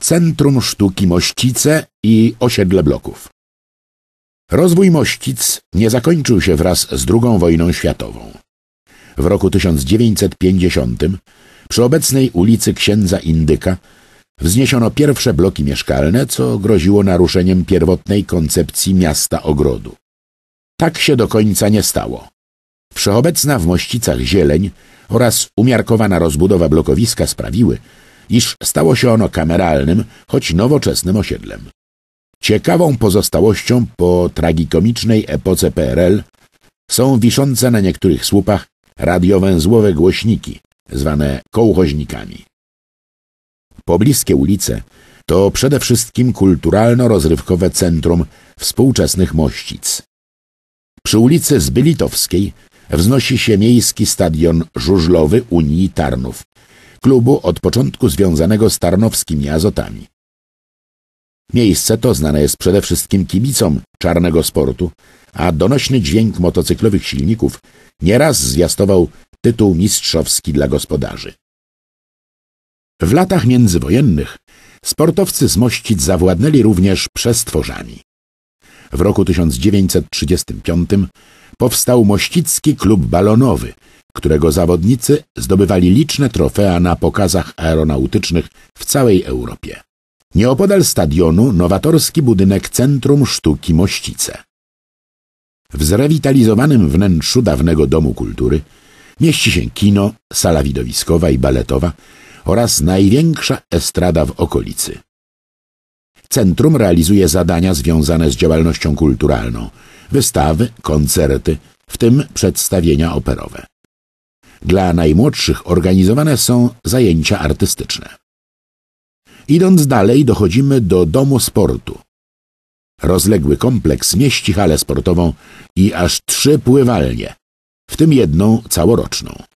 Centrum Sztuki Mościce i Osiedle Bloków. Rozwój Mościc nie zakończył się wraz z II wojną światową. W roku 1950 przy obecnej ulicy Księdza Indyka wzniesiono pierwsze bloki mieszkalne, co groziło naruszeniem pierwotnej koncepcji miasta-ogrodu. Tak się do końca nie stało. Wszechobecna w Mościcach zieleń oraz umiarkowana rozbudowa blokowiska sprawiły, iż stało się ono kameralnym, choć nowoczesnym osiedlem. Ciekawą pozostałością po tragikomicznej epoce PRL są wiszące na niektórych słupach radiowęzłowe głośniki, zwane kołchoźnikami. Pobliskie ulice to przede wszystkim kulturalno-rozrywkowe centrum współczesnych mościc. Przy ulicy Zbylitowskiej wznosi się miejski stadion żużlowy Unii Tarnów, klubu od początku związanego z tarnowskimi azotami. Miejsce to znane jest przede wszystkim kibicom czarnego sportu, a donośny dźwięk motocyklowych silników nieraz zwiastował tytuł mistrzowski dla gospodarzy. W latach międzywojennych sportowcy z Mościc zawładnęli również przestworzami. W roku 1935 powstał Mościcki Klub Balonowy – którego zawodnicy zdobywali liczne trofea na pokazach aeronautycznych w całej Europie. Nieopodal stadionu nowatorski budynek Centrum Sztuki Mościce. W zrewitalizowanym wnętrzu dawnego Domu Kultury mieści się kino, sala widowiskowa i baletowa oraz największa estrada w okolicy. Centrum realizuje zadania związane z działalnością kulturalną, wystawy, koncerty, w tym przedstawienia operowe. Dla najmłodszych organizowane są zajęcia artystyczne. Idąc dalej dochodzimy do Domu Sportu. Rozległy kompleks mieści halę sportową i aż trzy pływalnie, w tym jedną całoroczną.